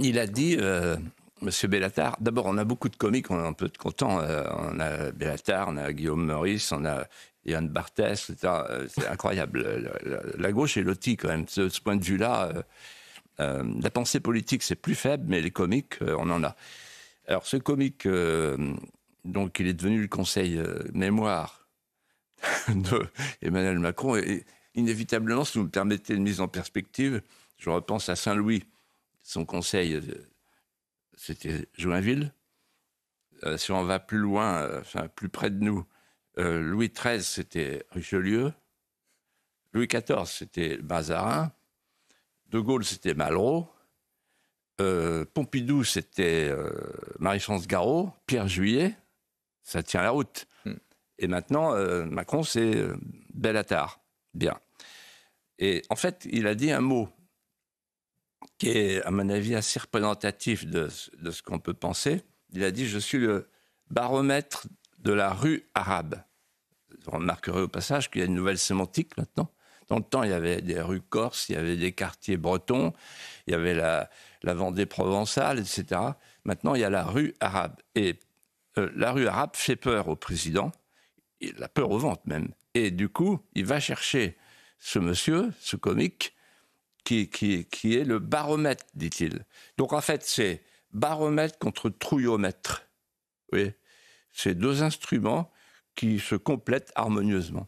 il a dit. M. Euh, Monsieur Bellatar, d'abord, on a beaucoup de comiques, on est un peu content. Euh, on a Bellatar, on a Guillaume Maurice, on a Yann Barthès, euh, c'est incroyable. La, gauche est lotie quand même. De ce, point de vue-là, la pensée politique, c'est plus faible, mais les comiques, on en a. Alors, ce comique, donc, il est devenu le conseil mémoire de Emmanuel Macron. inévitablement, si vous me permettez une mise en perspective, je repense à Saint-Louis son conseil, euh, c'était Joinville. Euh, si on va plus loin, euh, plus près de nous, Louis XIII, c'était Richelieu. Louis XIV, c'était Mazarin. De Gaulle, c'était Malraux. Pompidou, c'était Marie-France Garot. Pierre Juillet, ça tient la route. Hmm. Et maintenant, Macron, c'est Bellatar. Bien. Et en fait, il a dit un mot qui est, à mon avis, assez représentatif de, ce qu'on peut penser. Il a dit Je suis le baromètre de la rue arabe. Vous remarquerez au passage qu'il y a une nouvelle sémantique maintenant. Dans le temps, il y avait des rues corses, il y avait des quartiers bretons, il y avait la, Vendée provençale, etc. Maintenant, il y a la rue arabe. Et euh, la rue arabe fait peur au président, il a peur aux ventes même. Et du coup, il va chercher ce monsieur, ce comique, qui, est le baromètre, dit-il. Donc en fait, c'est baromètre contre trouillomètre. Oui, c'est deux instruments qui se complètent harmonieusement.